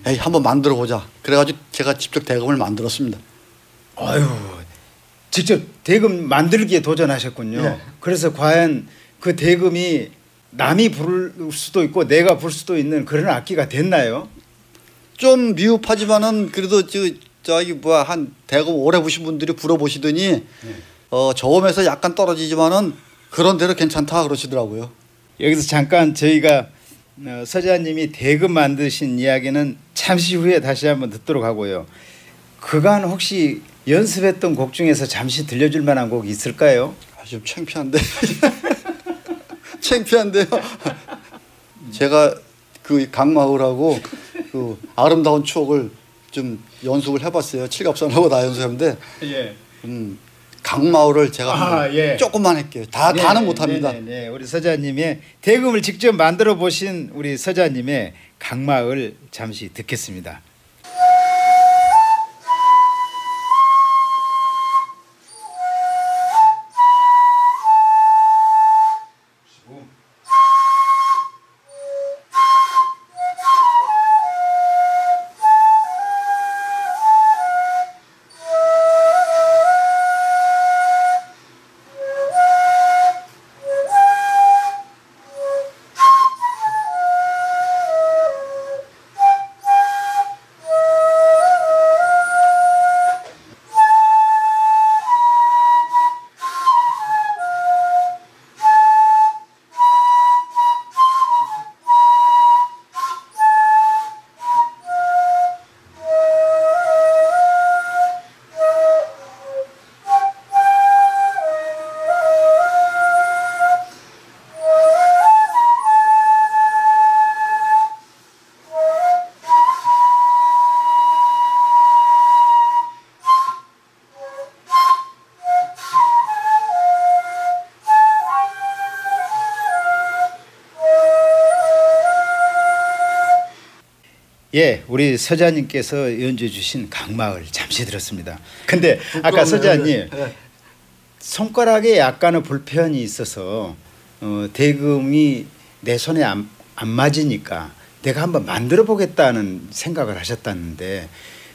에이 한번 만들어 보자. 그래가지고 제가 직접 대금을 만들었습니다. 아유 직접 대금 만들기에 도전하셨군요. 네. 그래서 과연 그 대금이 남이 부를 수도 있고 내가 부를 수도 있는 그런 악기가 됐나요? 좀 미흡하지만은 그래도 저 저기 뭐한 야 대금 오래 보신 분들이 불어보시더니 네. 어 저음에서 약간 떨어지지만은 그런 대로 괜찮다 그러시더라고요. 여기서 잠깐 저희가 어, 서자님이 대금 만드신 이야기는 잠시 후에 다시 한번 듣도록 하고요. 그간 혹시 연습했던 곡 중에서 잠시 들려줄 만한 곡 있을까요? 아좀 창피한데. (laughs) 창피한데요. 제가 그 강마을하고 그 아름다운 추억을 좀 연습을 해봤어요. 칠갑산하고 다 연습했는데. 예. 음, 강마을을 제가 아, 예. 조금만 할게요. 다 네, 다는 못합니다. 네, 네, 네, 우리 서자님의 대금을 직접 만들어 보신 우리 서자님의 강마을 잠시 듣겠습니다. 예, 우리 서자님께서 연주해 주신 강마을 잠시 들었습니다. 근데 아까 서자님 예. 손가락에 약간의 불편이 있어서 어, 대금이 내 손에 안, 안 맞으니까 내가 한번 만들어 보겠다는 생각을 하셨다는데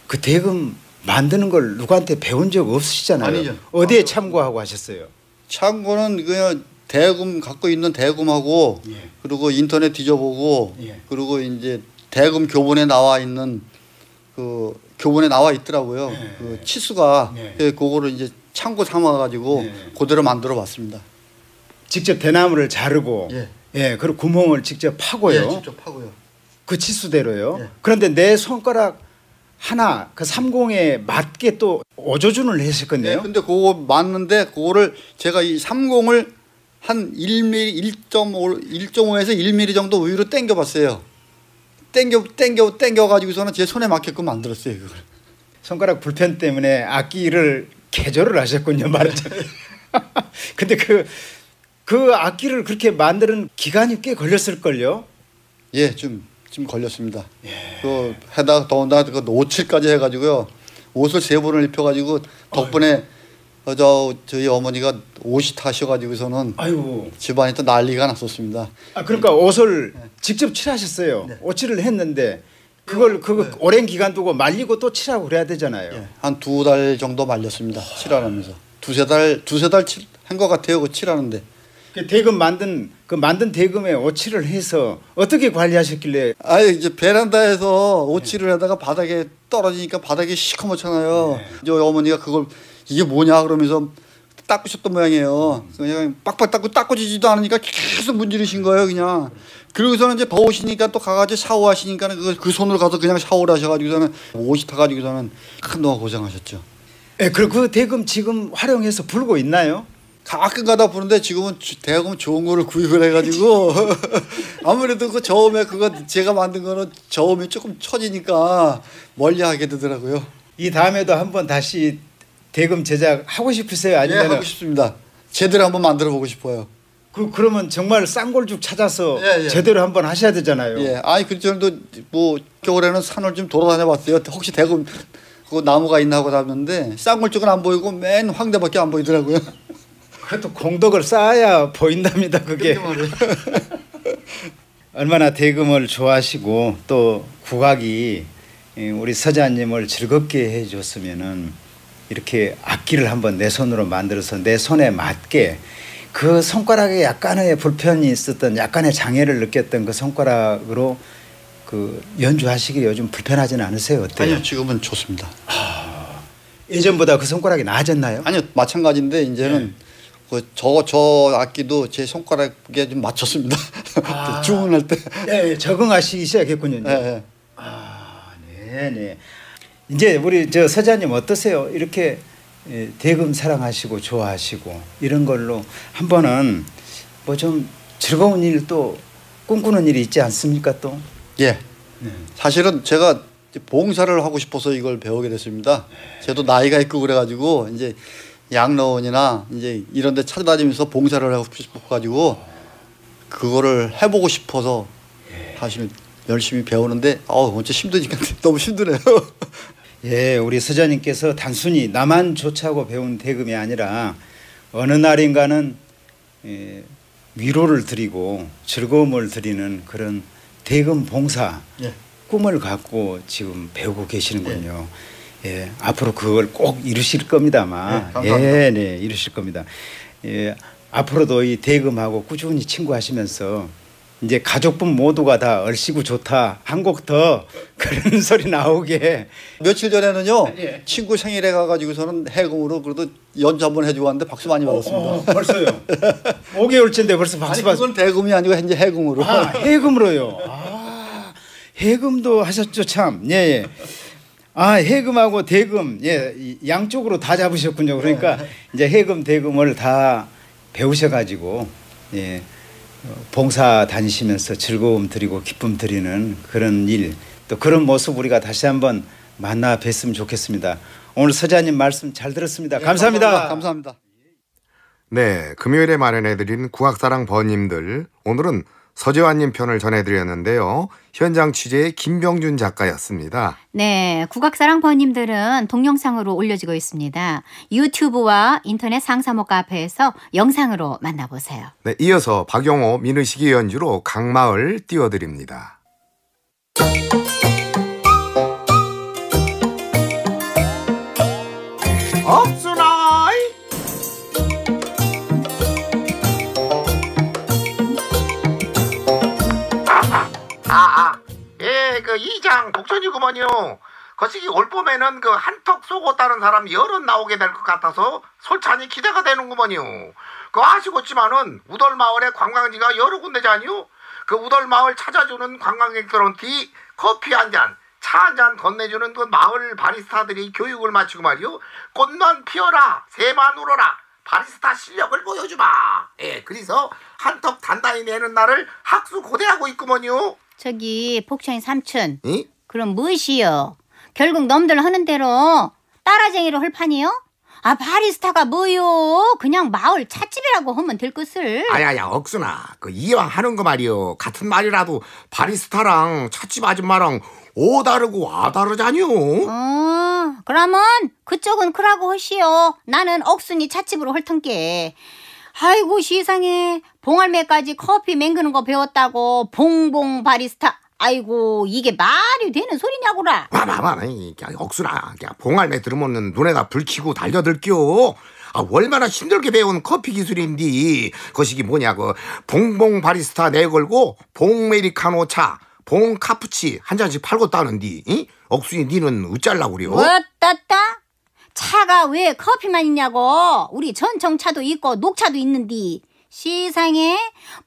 그 대금 만드는 걸 누구한테 배운 적 없으시잖아요. 아니죠. 어디에 아 참고하고 하셨어요? 참고는 그냥 대금 갖고 있는 대금하고 예. 그리고 인터넷 뒤져보고 예. 그리고 이제 대금 교본에 나와 있는 그 교본에 나와 있더라고요. 네. 그 치수가 네. 예, 그거를 이제 참고 삼아 가지고 네. 그대로 만들어 봤습니다. 직접 대나무를 자르고 예. 예, 그리고 구멍을 직접 파고요. 예, 직접 파고요. 그 치수대로요. 예. 그런데 내 손가락 하나 그 삼공에 맞게 또 어조준을 했을 건데요. 네, 근데 그거 맞는데 그거를 제가 이 삼공을 한 1mm 1.5 1.5에서 1mm 정도 위로 당겨 봤어요. 땡겨 땡겨 땡겨 가지고서는 제 손에 맞게끔 만들었어요 그걸. 손가락 불편 때문에 악기를 개조를 하셨군요 말하자면. (laughs) 근데 그그 그 악기를 그렇게 만드는 기간이 꽤 걸렸을걸요? 예, 좀, 좀 걸렸습니다. 예. 그 해다 더운다 그 노칠까지 해가지고요. 옷을 세 번을 입혀가지고 덕분에 어, 저 저희 어머니가 옷이 타셔가지고서는 아이고. 집안이 또 난리가 났었습니다. 아 그러니까 옷을 예. 직접 칠하셨어요. 네. 오칠을 했는데 그걸 그거 네. 오랜 기간 두고 말리고 또 칠하고 그래야 되잖아요. 네. 예. 한두 달 정도 말렸습니다. 칠하면서 두세 달 두세 달한것 같아요. 그 칠하는데. 그 대금 만든 그 만든 대금에 오칠을 해서 어떻게 관리하셨길래? 아 이제 베란다에서 오칠을 하다가 바닥에 떨어지니까 바닥이 시커멓잖아요. 네. 이제 어머니가 그걸 이게 뭐냐 그러면서 닦으셨던 모양이에요. 그냥 빡빡 닦고 닦고지지도 않으니까 계속 문지르신 거예요, 그냥. 그러고서는 이제 더우시니까 또 가가지고 샤워하시니까 그, 그 손으로 가서 그냥 샤워를 하셔가지고서는 옷이 타가지고서는 한동안 고장하셨죠 예, 그리고 그 대금 지금 활용해서 불고 있나요? 가끔 가다 보는데 지금은 대금 좋은 거를 구입을 해가지고 (laughs) 아무래도 그 저음에 그거 제가 만든 거는 저음이 조금 처지니까 멀리 하게 되더라고요. 이 다음에도 한번 다시 대금 제작 하고 싶으세요? 아니면 예, 하고 싶습니다. 제대로 한번 만들어 보고 싶어요. 그 그러면 정말 쌍골죽 찾아서 예, 예. 제대로 한번 하셔야 되잖아요. 예. 아니 그 전도 뭐 겨울에는 산을 좀 돌아다녀 봤어요. 혹시 대금 그 나무가 있나 하고 다녔는데 쌍골죽은 안 보이고 맨 황대밖에 안 보이더라고요. 그래도 공덕을 쌓아야 보인답니다. 그게. (laughs) 얼마나 대금을 좋아하시고 또 국악이 우리 서자님을 즐겁게 해줬으면은 이렇게 악기를 한번 내 손으로 만들어서 내 손에 맞게 그 손가락에 약간의 불편이 있었던 약간의 장애를 느꼈던 그 손가락으로 그 연주하시기 요즘 불편하진 않으세요? 어때요? 아니요 지금은 좋습니다. 아, 예전보다 그 손가락이 나아졌나요? 아니요 마찬가지인데 이제는 네. 저저 그 저 악기도 제 손가락에 좀 맞췄습니다. 아, (laughs) 그 주문할 때. 예, 예 적응하시기 시작했군요. 예, 예, 아, 네네. 네. 이제 우리 저 서자님 어떠세요? 이렇게 예, 대금 사랑하시고 좋아하시고 이런 걸로 한 번은 뭐 좀 즐거운 일 또 꿈꾸는 일이 있지 않습니까 또? 예. 네. 사실은 제가 봉사를 하고 싶어서 이걸 배우게 됐습니다. 저도 나이가 있고 그래가지고 이제 양로원이나 이제 이런데 찾아다니면서 봉사를 하고 싶어가지고 그거를 해보고 싶어서 사실 예. 열심히 배우는데 어우 진짜 힘드니까 (laughs) 너무 힘드네요. 예, 우리 서자님께서 단순히 나만 조차고 배운 대금이 아니라 어느 날인가는 예, 위로를 드리고 즐거움을 드리는 그런 대금 봉사 예. 꿈을 갖고 지금 배우고 계시는군요. 예. 예 앞으로 그걸 꼭 이루실 겁니다만. 예, 예, 네, 이루실 겁니다. 예, 앞으로도 이 대금하고 꾸준히 친구하시면서 이제 가족분 모두가 다 얼씨구 좋다 한국 더 (laughs) 그런 소리 나오게 며칠 전에는요 아, 예. 친구 생일에 가가지고서는 해금으로 그래도 연주 한 번 해주고 왔는데 박수 많이 받았습니다. 어, 어, 벌써요. 5개월째인데 벌써 박수 받. 아니 그건 대금이 아니고 현재 해금으로. 아 해금으로요. (laughs) 네. 아 해금도 하셨죠 참. 예. 예. 아 해금하고 대금 예 양쪽으로 다 잡으셨군요. 그러니까 네. 이제 해금 대금을 다 배우셔가지고 예. 봉사 다니시면서 즐거움 드리고 기쁨 드리는 그런 일 또 그런 모습 우리가 다시 한번 만나 뵀으면 좋겠습니다. 오늘 서자님 말씀 잘 들었습니다. 네, 감사합니다. 감사합니다. 네, 금요일에 마련해드린 구학사랑 버님들 오늘은 서재환님 편을 전해드렸는데요. 현장 취재의 김병준 작가였습니다. 네, 국악사랑퍼님들은 동영상으로 올려지고 있습니다. 유튜브와 인터넷 상사모 카페에서 영상으로 만나보세요. 네, 이어서 박영호 민의식의 연주로 강마을 띄워드립니다. 그 2장 복천이구먼요. 거시기 올 봄에는 그 한턱 쏘고 따는 사람 여럿 나오게 될 것 같아서 솔찬히 기대가 되는구먼요. 그 아시겠지만은 우돌마을의 관광지가 여러 군데잖요. 그우돌마을 찾아주는 관광객들한테 커피 한 잔, 차 한 잔 건네주는 그 마을 바리스타들이 교육을 마치고 말이요. 꽃만 피어라, 새만 울어라. 바리스타 실력을 보여주마. 예, 그래서 한턱 단단히 내는 나를 학수 고대하고 있구먼요. 저기 복천이 삼촌. 응? 그럼 무엇이요? 결국 놈들 하는 대로 따라쟁이로 할 판이요? 아 바리스타가 뭐요? 그냥 마을 찻집이라고 하면 될 것을. 아야야 억순아, 그 이왕 하는 거 말이요. 같은 말이라도 바리스타랑 찻집 아줌마랑 오 다르고 아 다르잖요. 어, 그러면 그쪽은 그라고 하시오. 나는 억순이 찻집으로 헐 텐게. 아이고 시상에 봉알매까지 커피 맹그는 거 배웠다고 봉봉 바리스타. 아이고 이게 말이 되는 소리냐고라. 와봐봐 억수라. 봉알매 들으면 눈에다 불키고 달려들게요. 아, 얼마나 힘들게 배운 커피 기술인디. 거시기 뭐냐고. 봉봉 바리스타 내걸고 봉메리카노 차, 봉 카푸치 한 잔씩 팔고 따는디. 이? 억순이 니는 어쩔라고 그래요? 왔다따? 차가 왜 커피만 있냐고. 우리 전청차도 있고 녹차도 있는디. 시상에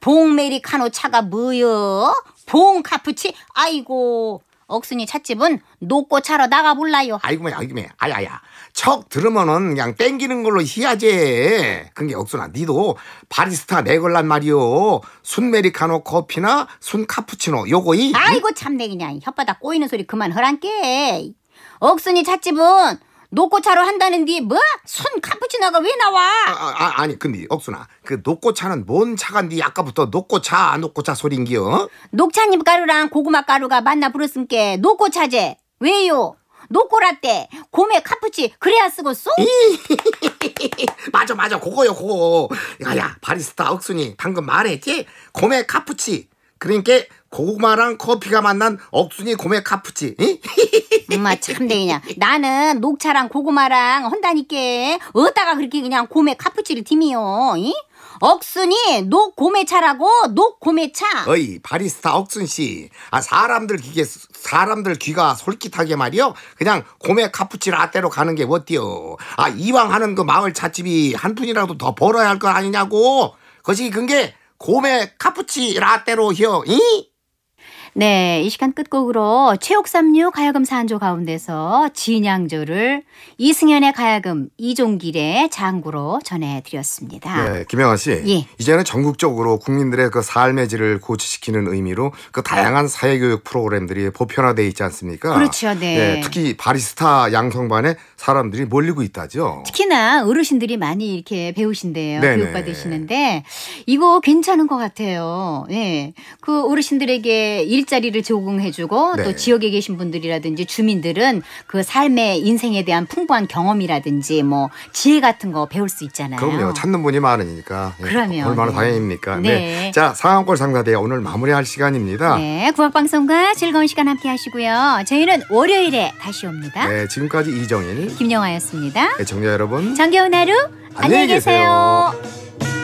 봉메리카노 차가 뭐여? 봉카푸치? 아이고 억순이 찻집은 녹고 차로 나가볼라요. 아이고, 야, 이게 아야야. 척 들으면은 그냥 땡기는 걸로 해야지. 그게 억순아, 니도 바리스타 내걸란 말이요. 순메리카노 커피나 순카푸치노 요거이. 아이고 참내 그냥 혓바닥 꼬이는 소리 그만 허란께. 억순이 찻집은 노고차로 한다는 데뭐 손 카푸치노가 왜 나와? 아, 아, 아 니 근데 억순아 그노고차는뭔 차간디 네 아까부터 노고차노고차 소린기요? 어? 녹차잎 가루랑 고구마 가루가 만나 부르스께 녹고차제 왜요? 녹고라떼곰의 카푸치 그래야 쓰고 쏘? (laughs) 맞아 맞아 그거요 그거 야야 바리스타 억순이 방금 말했지? 곰의 카푸치 그러니까 고구마랑 커피가 만난 억순이 고메 카푸치. (laughs) 엄마 참내 그냥 나는 녹차랑 고구마랑 헌다니까 어디다가 그렇게 그냥 고메 카푸치를 팀이요. 억순이 녹 고메차라고 녹 고메차. 어이 바리스타 억순 씨, 아 사람들 기계 사람들 귀가 솔깃하게 말이요. 그냥 고메 카푸치 라떼로 가는 게 어때요? 아 이왕 하는 그 마을 찻집이 한 푼이라도 더 벌어야 할 거 아니냐고. 거시기 근게 곰의 카푸치 라떼로 히어 이? 네, 이 시간 끝곡으로 최옥삼류 가야금 산조 가운데서 진양조를 이승현의 가야금 이종길의 장구로 전해드렸습니다. 네, 김영아 씨. 예. 이제는 전국적으로 국민들의 그 삶의 질을 고치시키는 의미로 그 다양한 사회교육 프로그램들이 보편화돼 있지 않습니까? 그렇죠, 네. 네 특히 바리스타 양성반의 사람들이 몰리고 있다죠. 특히나 어르신들이 많이 이렇게 배우신대요. 네네. 교육받으시는데 이거 괜찮은 것 같아요. 예. 네. 그 어르신들에게 일자리를 제공해주고 네. 또 지역에 계신 분들이라든지 주민들은 그 삶의 인생에 대한 풍부한 경험이라든지 뭐 지혜 같은 거 배울 수 있잖아요. 그럼요. 찾는 분이 많으니까. 예, 그러면 얼마나 네. 다행입니까. 네. 네. 자 상황골 상가대 오늘 마무리할 시간입니다. 네. 국악방송과 즐거운 시간 함께 하시고요. 저희는 월요일에 다시 옵니다. 네. 지금까지 이정일. 김영아였습니다. 애청자 네, 여러분, 정겨운 하루 안녕히 계세요. 계세요.